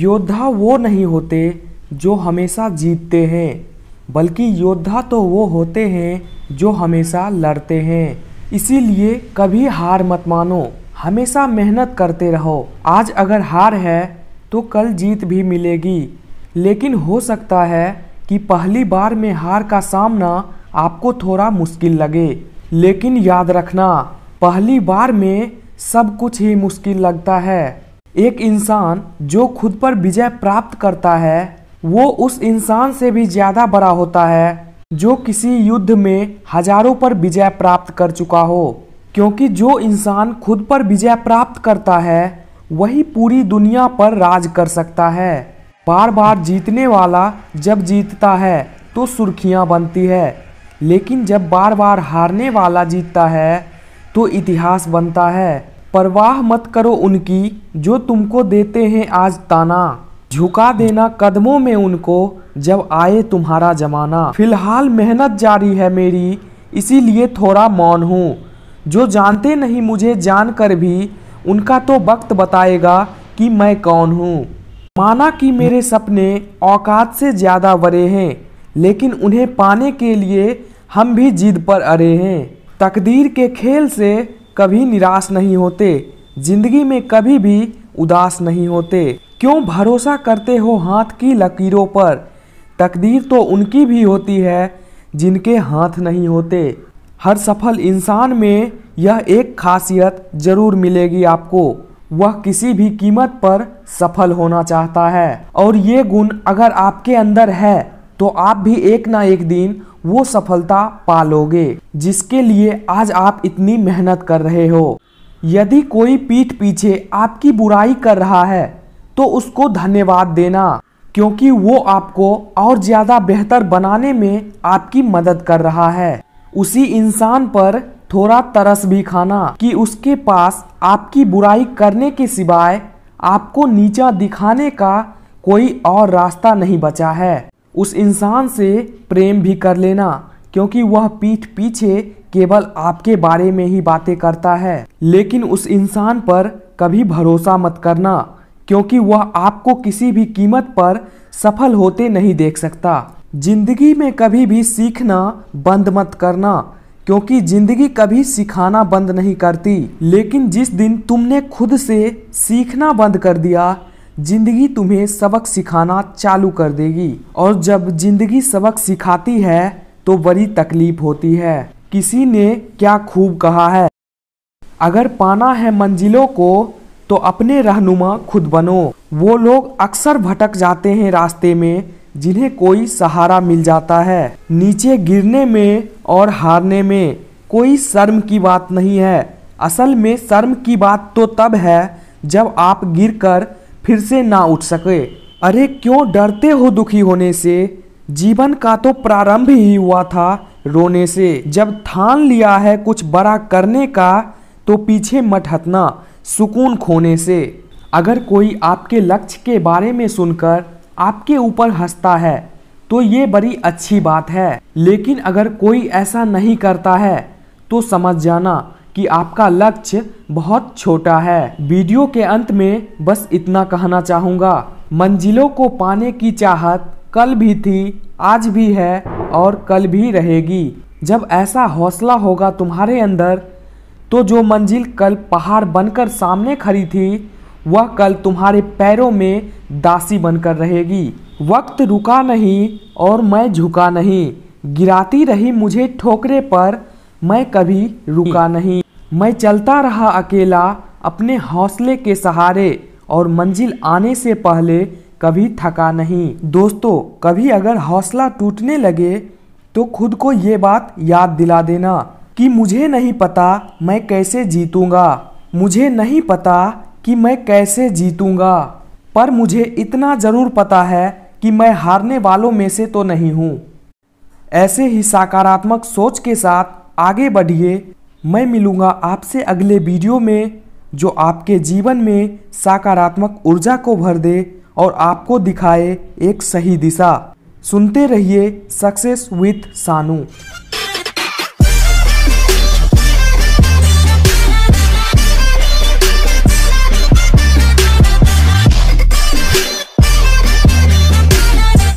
योद्धा वो नहीं होते जो हमेशा जीतते हैं बल्कि योद्धा तो वो होते हैं जो हमेशा लड़ते हैं इसीलिए कभी हार मत मानो हमेशा मेहनत करते रहो आज अगर हार है तो कल जीत भी मिलेगी लेकिन हो सकता है कि पहली बार में हार का सामना आपको थोड़ा मुश्किल लगे लेकिन याद रखना पहली बार में सब कुछ ही मुश्किल लगता है एक इंसान जो खुद पर विजय प्राप्त करता है वो उस इंसान से भी ज़्यादा बड़ा होता है जो किसी युद्ध में हजारों पर विजय प्राप्त कर चुका हो क्योंकि जो इंसान खुद पर विजय प्राप्त करता है वही पूरी दुनिया पर राज कर सकता है बार बार जीतने वाला जब जीतता है तो सुर्खियाँ बनती है लेकिन जब बार बार हारने वाला जीतता है तो इतिहास बनता है परवाह मत करो उनकी जो तुमको देते हैं आज ताना झुका देना कदमों में उनको जब आए तुम्हारा जमाना फिलहाल मेहनत जारी है मेरी इसीलिए थोड़ा मौन हूँ जो जानते नहीं मुझे जान कर भी उनका तो वक्त बताएगा कि मैं कौन हूँ माना कि मेरे सपने औकात से ज़्यादा बड़े हैं लेकिन उन्हें पाने के लिए हम भी जिद पर अरे हैं तकदीर के खेल से कभी निराश नहीं होते जिंदगी में कभी भी उदास नहीं होते क्यों भरोसा करते हो हाथ की लकीरों पर तकदीर तो उनकी भी होती है जिनके हाथ नहीं होते हर सफल इंसान में यह एक खासियत जरूर मिलेगी आपको वह किसी भी कीमत पर सफल होना चाहता है और ये गुण अगर आपके अंदर है तो आप भी एक ना एक दिन वो सफलता पालोगे जिसके लिए आज आप इतनी मेहनत कर रहे हो यदि कोई पीठ पीछे आपकी बुराई कर रहा है तो उसको धन्यवाद देना क्योंकि वो आपको और ज़्यादा बेहतर बनाने में आपकी मदद कर रहा है उसी इंसान पर थोड़ा तरस भी खाना कि उसके पास आपकी बुराई करने के सिवाय आपको नीचा दिखाने का कोई और रास्ता नहीं बचा है उस इंसान से प्रेम भी कर लेना क्योंकि वह पीठ पीछे केवल आपके बारे में ही बातें करता है लेकिन उस इंसान पर कभी भरोसा मत करना क्योंकि वह आपको किसी भी कीमत पर सफल होते नहीं देख सकता जिंदगी में कभी भी सीखना बंद मत करना क्योंकि जिंदगी कभी सिखाना बंद नहीं करती लेकिन जिस दिन तुमने खुद से सीखना बंद कर दिया जिंदगी तुम्हें सबक सिखाना चालू कर देगी और जब जिंदगी सबक सिखाती है तो बड़ी तकलीफ होती है किसी ने क्या खूब कहा है अगर पाना है मंजिलों को तो अपने रहनुमा खुद बनो वो लोग अक्सर भटक जाते हैं रास्ते में जिन्हें कोई सहारा मिल जाता है नीचे गिरने में और हारने में कोई शर्म की बात नहीं है असल में शर्म की बात तो तब है जब आप गिरकर फिर से ना उठ सके अरे क्यों डरते हो दुखी होने से जीवन का तो प्रारंभ ही हुआ था रोने से जब ठान लिया है कुछ बड़ा करने का तो पीछे मत हटना सुकून खोने से अगर कोई आपके लक्ष्य के बारे में सुनकर आपके ऊपर हंसता है तो ये बड़ी अच्छी बात है लेकिन अगर कोई ऐसा नहीं करता है तो समझ जाना कि आपका लक्ष्य बहुत छोटा है वीडियो के अंत में बस इतना कहना चाहूँगा मंजिलों को पाने की चाहत कल भी थी आज भी है और कल भी रहेगी जब ऐसा हौसला होगा तुम्हारे अंदर तो जो मंजिल कल पहाड़ बनकर सामने खड़ी थी वह कल तुम्हारे पैरों में दासी बनकर रहेगी वक्त रुका नहीं और मैं झुका नहीं गिराती रही मुझे ठोकरे पर मैं कभी रुका नहीं मैं चलता रहा अकेला अपने हौसले के सहारे और मंजिल आने से पहले कभी थका नहीं दोस्तों कभी अगर हौसला टूटने लगे तो खुद को ये बात याद दिला देना कि मुझे नहीं पता मैं कैसे जीतूंगा मुझे नहीं पता कि मैं कैसे जीतूंगा पर मुझे इतना ज़रूर पता है कि मैं हारने वालों में से तो नहीं हूँ ऐसे ही सकारात्मक सोच के साथ आगे बढ़िए मैं मिलूँगा आपसे अगले वीडियो में जो आपके जीवन में सकारात्मक ऊर्जा को भर दे और आपको दिखाए एक सही दिशा सुनते रहिए सक्सेस विथ सानू